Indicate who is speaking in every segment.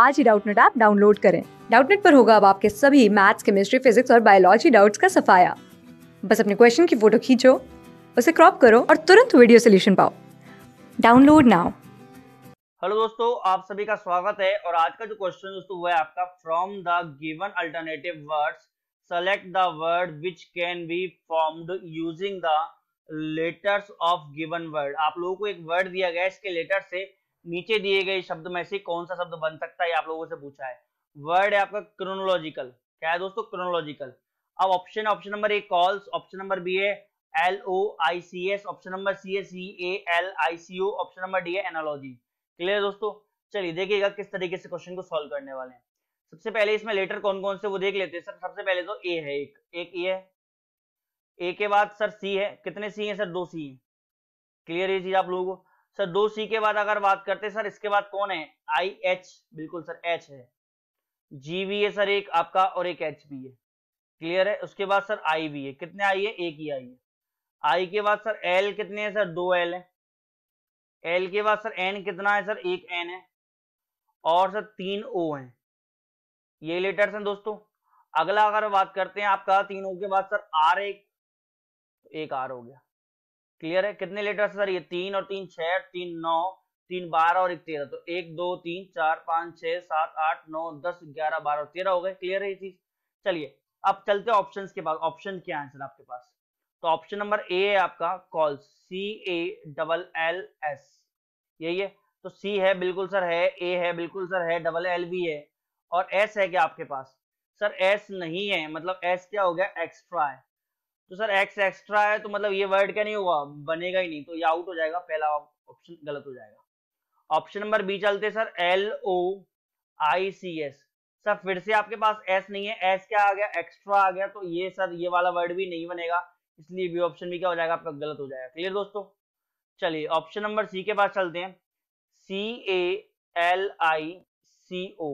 Speaker 1: आज ही Doubtnut app download करें डाउटनेट पर होगा अब आपके सभी मैथ्स केमिस्ट्री फिजिक्स और बायोलॉजी डाउट्स का सफाया बस अपने क्वेश्चन की फोटो खींचो उसे क्रॉप करो और तुरंत वीडियो सोल्यूशन पाओ डाउनलोड नाउ
Speaker 2: हेलो दोस्तों आप सभी का स्वागत है और आज का जो क्वेश्चन दोस्तों वो है आपका from the given alternative words select the word which can be formed using the letters of given word आप लोगों को एक वर्ड दिया गया है इसके लेटर से नीचे दिए गए शब्द में से कौन सा शब्द बन सकता है आप लोगों से पूछा है वर्ड है आपका क्रोनोलॉजिकल क्या है दोस्तों क्रोनोलॉजिकल अब option option number A calls option number B है L O I C S option number C S C A L I C O option number D है एनोलॉजी क्लियर है दोस्तों चलिए देखिएगा किस तरीके से क्वेश्चन को सॉल्व करने वाले हैं सबसे पहले इसमें लेटर कौन कौन से वो देख लेते हैं सर सबसे पहले तो ए है एक एक ए है ए के बाद सर सी है कितने सी है सर दो सी है क्लियर ये चीज आप लोगों को सर दो सी के बाद अगर बात करते हैं सर इसके बाद कौन है आई एच बिल्कुल सर एच है जी भी है सर एक आपका और एक एच भी है क्लियर है उसके बाद सर आई भी है कितने आई है एक ही आई है आई के बाद सर एल कितने हैं सर दो एल है एल के बाद सर एन कितना है सर एक एन है और सर तीन ओ है ये लेटर्स हैं दोस्तों अगला अगर बात करते हैं आपका तीन ओ के बाद सर आर एक एक आर हो गया क्लियर है कितने लेटर्स सर ये तीन और तीन छह तीन नौ तीन बारह और एक तेरह तो एक दो तीन चार पांच छह सात आठ नौ दस ग्यारह बारह और तेरह हो गए क्लियर है ये चीज चलिए अब चलते ऑप्शन के बाद ऑप्शन क्या सर आपके पास तो ऑप्शन नंबर ए है आपका call C A double L S यही है तो सी है बिल्कुल सर है ए है बिल्कुल सर है डबल एल भी है और एस है क्या आपके पास सर एस नहीं है मतलब एस क्या हो गया एक्स्ट्रा है तो सर एक्स एक्स्ट्रा है तो मतलब ये वर्ड क्या नहीं होगा बनेगा ही नहीं तो ये आउट हो जाएगा पहला ऑप्शन गलत हो जाएगा ऑप्शन नंबर बी चलते sir L O I C S sir फिर से आपके पास एस नहीं है एस क्या आ गया एक्स्ट्रा आ गया तो ये सर ये वाला वर्ड भी नहीं बनेगा इसलिए भी ऑप्शन भी क्या हो जाएगा आपका गलत हो जाएगा क्लियर दोस्तों चलिए ऑप्शन नंबर सी के पास चलते हैं सी ए एल आई सी ओ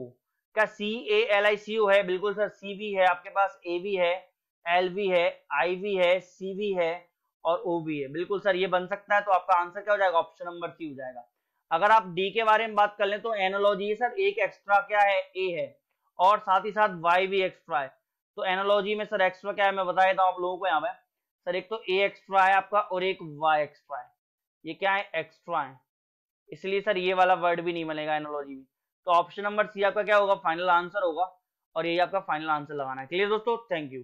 Speaker 2: क्या सी ए एल आई सी ओ है बिल्कुल सर सी भी है आपके पास ए भी है एल वी है आई वी है सी वी है और ओ वी है बिल्कुल सर ये बन सकता है तो आपका आंसर क्या हो जाएगा ऑप्शन नंबर सी हो जाएगा अगर आप डी के बारे में बात कर लें तो एनोलॉजी सर एक एक्स्ट्रा क्या है ए है और साथ ही साथ वाई भी एक्स्ट्रा है तो एनोलॉजी में सर एक्स्ट्रा क्या है मैं बताया था आप लोगों को यहाँ पे सर एक तो ए एक्स्ट्रा है आपका और एक वाई एक्स्ट्रा है ये क्या है एक्स्ट्रा है इसलिए सर ये वाला वर्ड भी नहीं मिलेगा एनोलॉजी में तो ऑप्शन नंबर सी आपका क्या होगा फाइनल आंसर होगा और यही आपका फाइनल आंसर लगाना है क्लियर दोस्तों थैंक यू